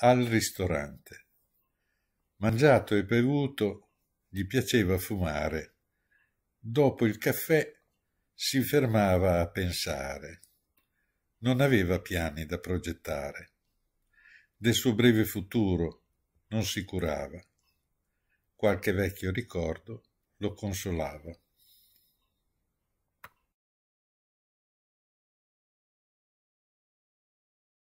al ristorante. Mangiato e bevuto, gli piaceva fumare. Dopo il caffè si fermava a pensare. Non aveva piani da progettare. Del suo breve futuro non si curava. Qualche vecchio ricordo lo consolava.